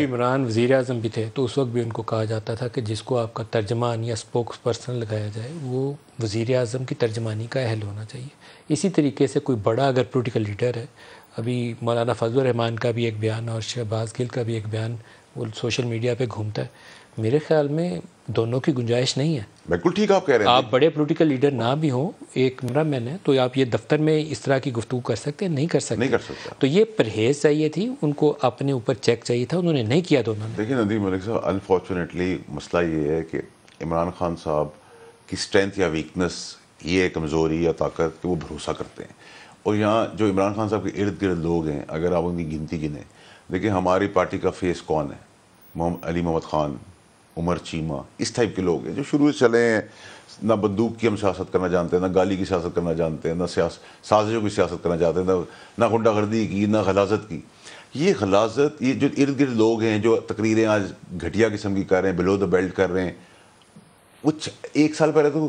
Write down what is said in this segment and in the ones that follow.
इमरान वजीर अजम भी थे तो उस वक्त भी उनको कहा जाता था कि जिसको आपका तर्जमान या स्पोक्स पर्सन लगाया जाए वो वजीर अजम की तर्जमानी का अहल होना चाहिए इसी तरीके से कोई बड़ा अगर पोलिटिकल लीडर है अभी मौलाना फजल रहमान का भी एक बयान और शहबाज गिल का भी एक बयान वो सोशल मीडिया पे घूमता है मेरे ख्याल में दोनों की गुंजाइश नहीं है बिल्कुल ठीक आप कह रहे हैं आप बड़े पॉलिटिकल लीडर ना भी हों एक मेरा मैन है तो आप ये दफ्तर में इस तरह की गुफ्तु कर सकते नहीं कर सकते नहीं कर सकते तो ये परहेज चाहिए थी उनको अपने ऊपर चेक चाहिए था उन्होंने नहीं किया दोनों ने देखिए नदीम मलिक साहब अनफॉर्चुनेटली मसला ये है कि इमरान खान साहब की स्ट्रेंथ या वीकनेस ये कमज़ोरी या ताकत कि वो भरोसा करते हैं और यहाँ जो इमरान खान साहब के इर्द गिर्द लोग हैं अगर आप उनकी गिनती गिने देखिए हमारी पार्टी का फेस कौन है मोहम्मद अली मोहम्मद ख़ान उमर चीमा इस टाइप के लोग हैं जो शुरू से चले हैं ना बंदूक की हम सियासत करना जानते हैं ना गाली की सियासत करना जानते हैं ना सियास साजिशों की सियासत करना चाहते हैं ना ना गुंडागर्दी की ना खलाजत की ये खलाजत ये जो इर्द गिर्द लोग हैं जो तकरीरें आज घटिया किस्म की कर रहे हैं बिलो द बेल्ट कर रहे हैं कुछ एक साल पहले तो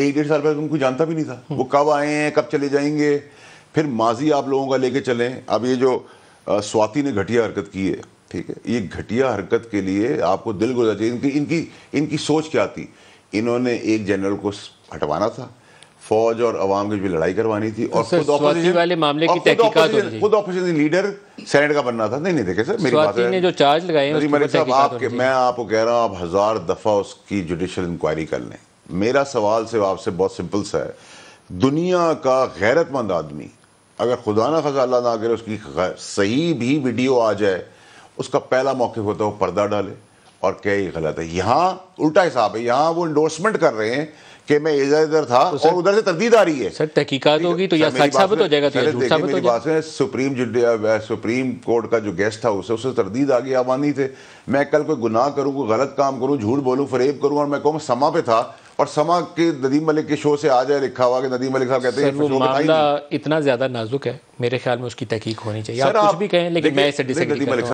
एक डेढ़ साल पहले तो उनको जानता भी नहीं था वो कब आए हैं कब चले जाएंगे फिर माजी आप लोगों का लेके चलें अब ये जो स्वाति ने घटिया हरकत की है ठीक है ये घटिया हरकत के लिए आपको दिल गुजर चाहिए इनकी इनकी इनकी सोच क्या थी इन्होंने एक जनरल को हटवाना था फौज और अवाम के बीच लड़ाई करवानी थी तो और खुद ऑपोजिशन वाले मामले की तहकीकात खुद ऑपोजिशन लीडर सेनेट का बनना था नहीं नहीं देखे सर मेरी बात ने जो चार्ज लगाए हैं साहब आपके मैं आपको कह रहा हूँ आप हजार दफ़ा उसकी जुडिशल इंक्वायरी कर लें मेरा सवाल सिर्फ आपसे बहुत सिंपल सा है दुनिया का गैरतमंद आदमी अगर खुदा ना खजा अल्लाह ना करे उसकी सही भी वीडियो आ जाए उसका पहला मौके होता तो है वो पर्दा डाले और क्या ही गलत है यहाँ उल्टा हिसाब है यहाँ वो इंडोर्समेंट कर रहे हैं कि मैं इधर इधर था तो और उधर से तरदीद आ रही है सर तहकीकात होगी तो या साबित हो जाएगा तो झूठ साबित हो जाएगा सुप्रीम सुप्रीम कोर्ट का जो गेस्ट हाउस है उससे तरदीद आ गई आवानी थे मैं कल कोई गुनाह करूँ कोई गलत काम करूँ झूठ बोलूँ फरेब करूँ और मैं कहूँ समा पे था और समा के नदीम मलिक के शो से आ जाए लिखा हुआ कि नदीम मलिक साहब कहते हैं वो मामला इतना ज्यादा नाजुक है मेरे ख्याल में उसकी तहकीक होनी चाहिए आप कुछ भी कहें लेकिन मैं इसे डिसएग्री